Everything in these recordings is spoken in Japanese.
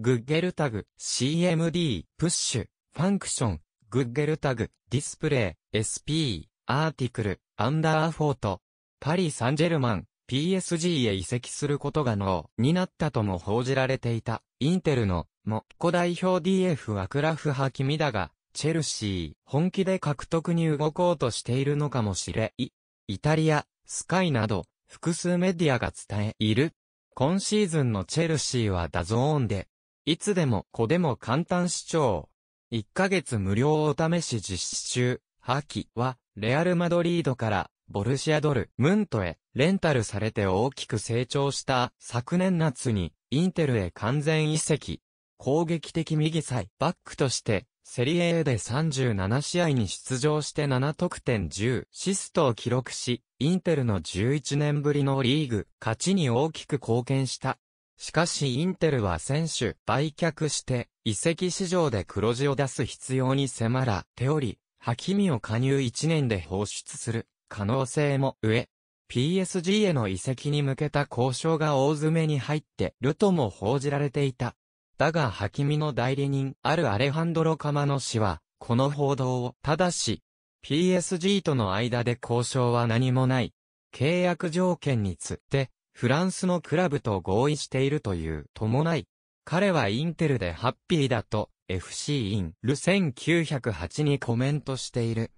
グッゲルタグ、CMD、プッシュ、ファンクション、グッゲルタグ、ディスプレイ、SP、アーティクル、アンダーフォート、パリ・サンジェルマン、PSG へ移籍することが能になったとも報じられていた、インテルの、モッコ代表 DF はクラフ派君だが、チェルシー、本気で獲得に動こうとしているのかもしれい。イタリア、スカイなど、複数メディアが伝えいる。今シーズンのチェルシーはダゾーンで、いつでも子でも簡単視聴。1ヶ月無料お試し実施中。ハキは、レアルマドリードから、ボルシアドル、ムントへ、レンタルされて大きく成長した昨年夏に、インテルへ完全移籍。攻撃的右サイバックとして、セリエ A で37試合に出場して7得点10シストを記録し、インテルの11年ぶりのリーグ勝ちに大きく貢献した。しかしインテルは選手売却して、移籍市場で黒字を出す必要に迫らており、ハキミを加入1年で放出する可能性も上。PSG への移籍に向けた交渉が大詰めに入ってるとも報じられていた。だがハキミの代理人あるアレハンドロ・カマノ氏は、この報道を正し、PSG との間で交渉は何もない。契約条件につって、フランスのクラブと合意しているという。伴い。彼はインテルでハッピーだと FC インル1908にコメントしている。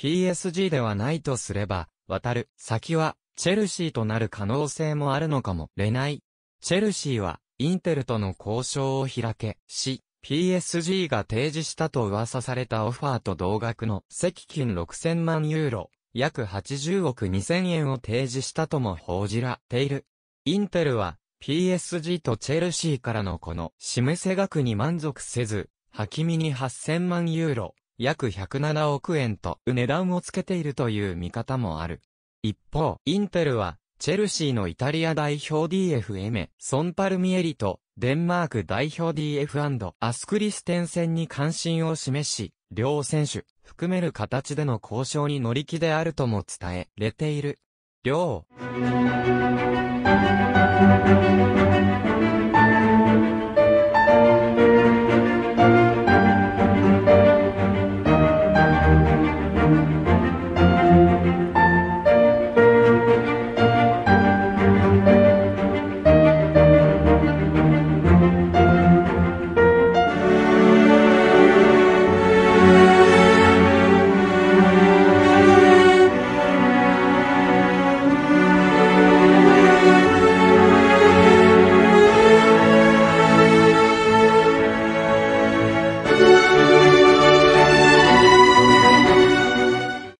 PSG ではないとすれば、渡る先はチェルシーとなる可能性もあるのかもれない。チェルシーはインテルとの交渉を開け、し、PSG が提示したと噂されたオファーと同額の赤金6000万ユーロ、約80億2000円を提示したとも報じられている。インテルは PSG とチェルシーからのこの示せ額に満足せず、ハキミに8000万ユーロ、約107億円と値段をつけているという見方もある。一方、インテルは、チェルシーのイタリア代表 DFM、ソンパルミエリと、デンマーク代表 DF& アスクリステン戦に関心を示し、両選手、含める形での交渉に乗り気であるとも伝えれている。両。